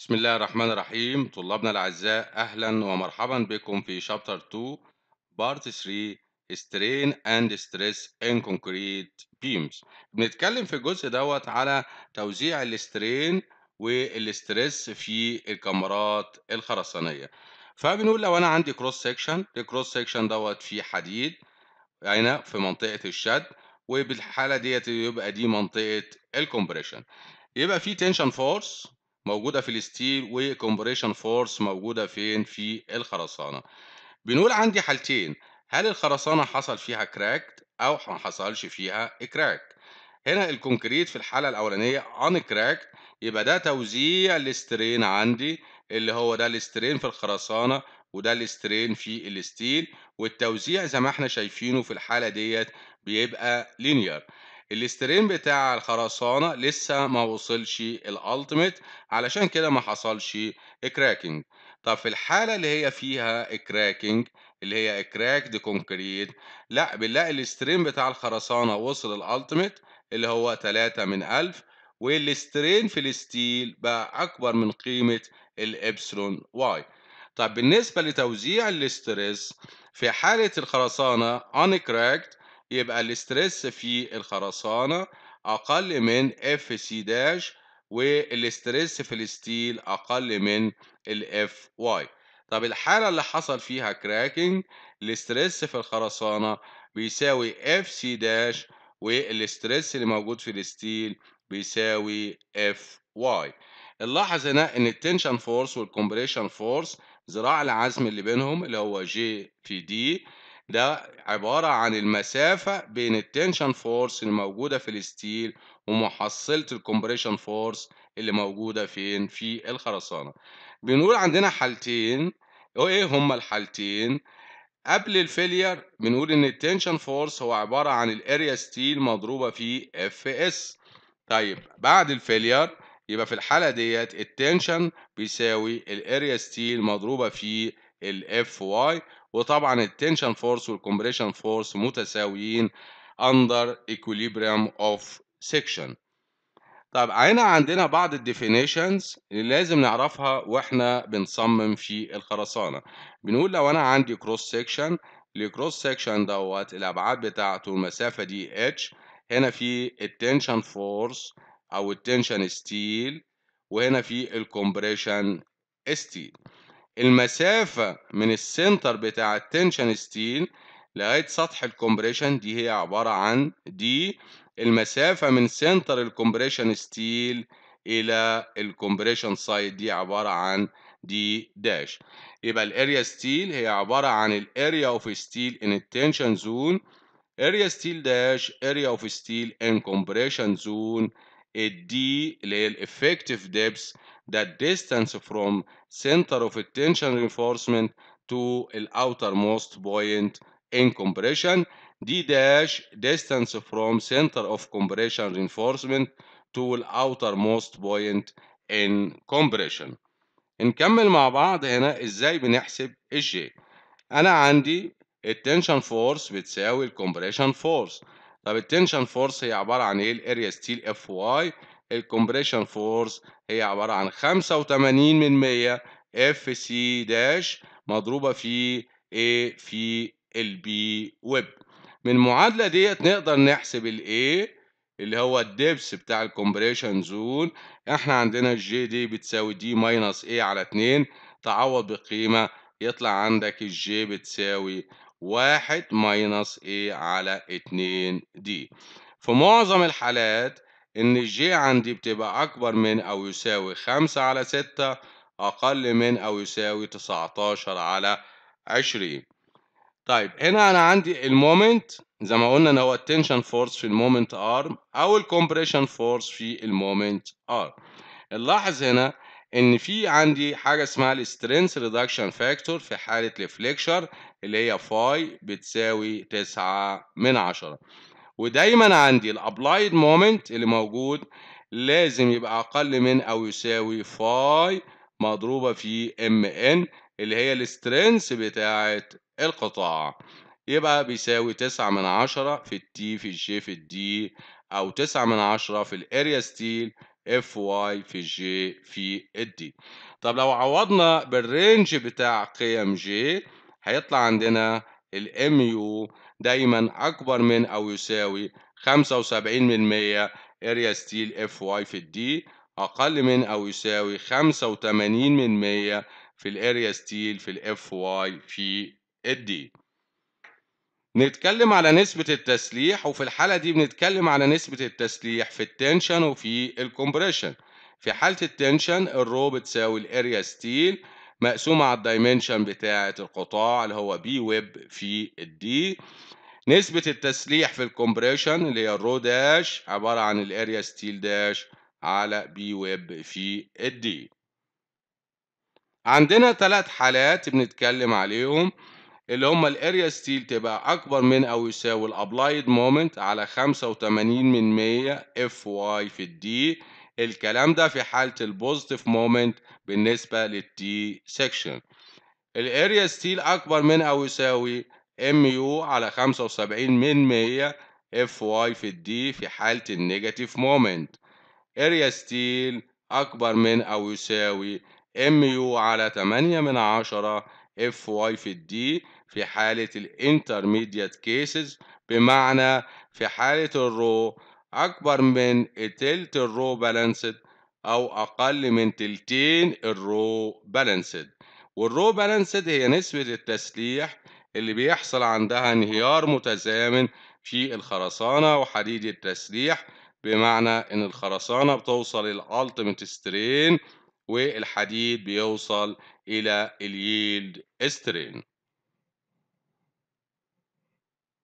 بسم الله الرحمن الرحيم طلابنا الأعزاء أهلا ومرحبا بكم في شابتر 2 بارت 3 strain and stress in concrete beams بنتكلم في الجزء دوت على توزيع السترين والستريس في الكمرات الخرسانية فبنقول لو أنا عندي كروس سيكشن الكروس سيكشن دوت فيه حديد هنا في منطقة الشد وبالحالة ديت يبقى دي منطقة الكومبريشن يبقى في تنشن فورس موجوده في الستيل وكمبريشن فورس موجوده فين في الخرسانه بنقول عندي حالتين هل الخرسانه حصل فيها كراك او ما حصلش فيها كراك هنا الكونكريت في الحاله الاولانيه ان كراك يبقى ده توزيع الاسترين عندي اللي هو ده الاسترين في الخرسانه وده الاسترين في الستيل والتوزيع زي ما احنا شايفينه في الحاله ديت بيبقى لينير الاسترين بتاع الخرسانة لسه ما وصلش الالتميت علشان كده ما حصلش كراكنج طب في الحالة اللي هي فيها كراكنج اللي هي كراك دي كونكريت لا بنلاقي الاسترين بتاع الخرسانة وصل الالتميت اللي هو 3 من 1000 والاسترين في الستيل بقى أكبر من قيمة الإبسلون واي طب بالنسبة لتوزيع الاسترس في حالة الخرسانة uncracked يبقى الاسترس في الخرسانة أقل من اف سي داش والاسترس في الستيل أقل من الاف واي طب الحالة اللي حصل فيها كراكنج الاسترس في الخرسانة بيساوي اف سي داش والاسترس اللي موجود في الستيل بيساوي اف واي نلاحظ هنا ان التنشن فورس والكمبريشن فورس ذراع العزم اللي بينهم اللي هو جي في دي ده عبارة عن المسافة بين التنشن فورس اللي موجودة في الستيل ومحصلة الكمبريشن فورس اللي موجودة فين في الخرسانة بنقول عندنا حالتين ايه هما الحالتين قبل الفيلير بنقول ان التنشن فورس هو عبارة عن الاريا ستيل مضروبة في اف اس طيب بعد الفيلير يبقى في الحالة ديت التنشن بيساوي الاريا ستيل مضروبة في الاف واي وطبعا التنشن فورس والكمبريشن فورس متساويين under equilibrium of section طب هنا عندنا بعض الديفينيشنز اللي لازم نعرفها واحنا بنصمم في الخرسانة بنقول لو انا عندي كروس سيكشن الكروس سيكشن دوت الابعاد بتاعته المسافة دي اتش هنا في التنشن فورس او التنشن ستيل وهنا في الكومبريشن ستيل المسافة من السنتر بتاع التنشن ستيل لغاية سطح الكومبريشن دي هي عبارة عن دي المسافة من سنتر الكومبريشن ستيل إلى الكومبريشن سايد دي عبارة عن دي داش يبقى الاريا ستيل هي عبارة عن الاريا اوف ستيل ان التنشن زون اريا ستيل داش اريا اوف ستيل ان كومبريشن زون الدي اللي هي الافكتيف ديبس the distance from center of tension reinforcement to the outermost point in compression d dash distance from center of compression reinforcement to the outermost point in compression نكمل مع بعض هنا ازاي بنحسب الجي انا عندي التنشن فورس بتساوي الكومبريشن فورس طب التنشن فورس هي عباره عن ايه الاريا ستيل اف واي الكمبريشن فورس هي عبارة عن 85 من 100 اف سي داش مضروبة في A في البي ويب من المعادلة ديت نقدر نحسب A اللي هو الدبس بتاع الكمبريشن زون احنا عندنا الجي دي بتساوي دي ماينس ايه على 2 تعوض بقيمة يطلع عندك الجي بتساوي واحد ماينس ايه على 2 دي في معظم الحالات إن الجي عندي بتبقى أكبر من أو يساوي خمسة على ستة أقل من أو يساوي تسعتاشر على عشرين طيب هنا أنا عندي المومنت زي ما قلنا إن هو التنشن فورس في المومنت ار أو الكومبريشن فورس في المومنت ار نلاحظ هنا ان في عندي حاجه اسمها السترينث ريدكشن فاكتور في حاله الفليكشر اللي هي فاي بتساوي تسعة من عشرة. ودايما عندي الابلايد مومنت اللي موجود لازم يبقى اقل من او يساوي فاي مضروبة في ام ان اللي هي السترينث بتاعة القطاع يبقى بيساوي تسعة من عشرة في التي في الجي في الدي أو تسعة من عشرة في الاريا ستيل اف واي في جي في الدي طب لو عوضنا بالرينج بتاع قيم جي هيطلع عندنا الام يو دايما أكبر من أو يساوي 75% اريا ستيل اف واي في الدي أقل من أو يساوي 85% في الاريا ستيل في الاف واي في الدي نتكلم على نسبة التسليح وفي الحالة دي بنتكلم على نسبة التسليح في التنشن وفي الكومبريشن في حالة التنشن الرو بتساوي الاريا ستيل مقسومة على الدايمنشن بتاعة القطاع اللي هو بي ويب في الدي نسبة التسليح في الكمبريشن اللي هي الرو داش عبارة عن الاريا ستيل داش على بي ويب في الدي عندنا ثلاث حالات بنتكلم عليهم اللي هم الاريا ستيل تبقى اكبر من او يساوي الابلايد مومنت على 85 من 100 اف واي في الدي الكلام ده في حالة البوزيتيف مومنت بالنسبة للتي سكشن الاريا ستيل أكبر من أو يساوي ام على 75 من 100 اف واي في الدي في حالة النيجاتيف مومنت اريا ستيل أكبر من أو يساوي ام على 8 من 10 اف واي في الدي في حالة الانترميديات كيسز بمعنى في حالة الرو أكبر من تلت الرو بالانسد أو أقل من تلتين الرو بالانسد والرو بالانسد هي نسبة التسليح اللي بيحصل عندها انهيار متزامن في الخرسانة وحديد التسليح بمعنى إن الخرسانة بتوصل للألتيميت سترين والحديد بيوصل إلى اليلد سترين